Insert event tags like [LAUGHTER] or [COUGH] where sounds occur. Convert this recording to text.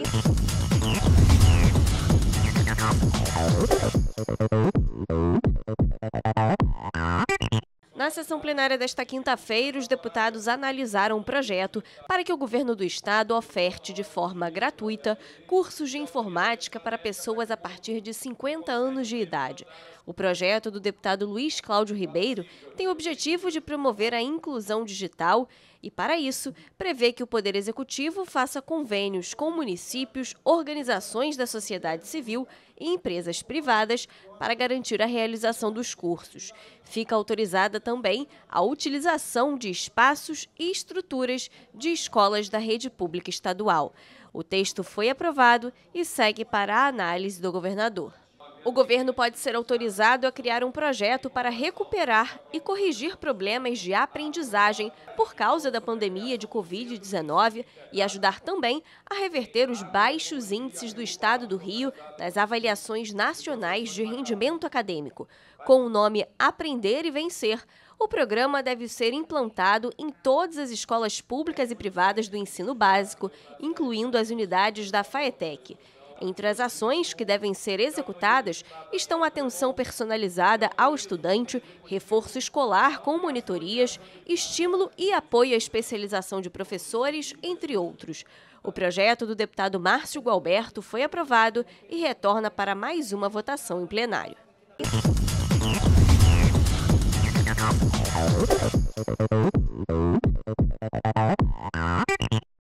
Thank you. sessão plenária desta quinta-feira, os deputados analisaram um projeto para que o governo do estado oferte de forma gratuita cursos de informática para pessoas a partir de 50 anos de idade. O projeto do deputado Luiz Cláudio Ribeiro tem o objetivo de promover a inclusão digital e, para isso, prevê que o Poder Executivo faça convênios com municípios, organizações da sociedade civil e empresas privadas para garantir a realização dos cursos. Fica autorizada também também a utilização de espaços e estruturas de escolas da rede pública estadual. O texto foi aprovado e segue para a análise do governador. O governo pode ser autorizado a criar um projeto para recuperar e corrigir problemas de aprendizagem por causa da pandemia de Covid-19 e ajudar também a reverter os baixos índices do Estado do Rio nas avaliações nacionais de rendimento acadêmico. Com o nome Aprender e Vencer, o programa deve ser implantado em todas as escolas públicas e privadas do ensino básico, incluindo as unidades da FAETEC. Entre as ações que devem ser executadas estão atenção personalizada ao estudante, reforço escolar com monitorias, estímulo e apoio à especialização de professores, entre outros. O projeto do deputado Márcio Gualberto foi aprovado e retorna para mais uma votação em plenário. Música [LAUGHS]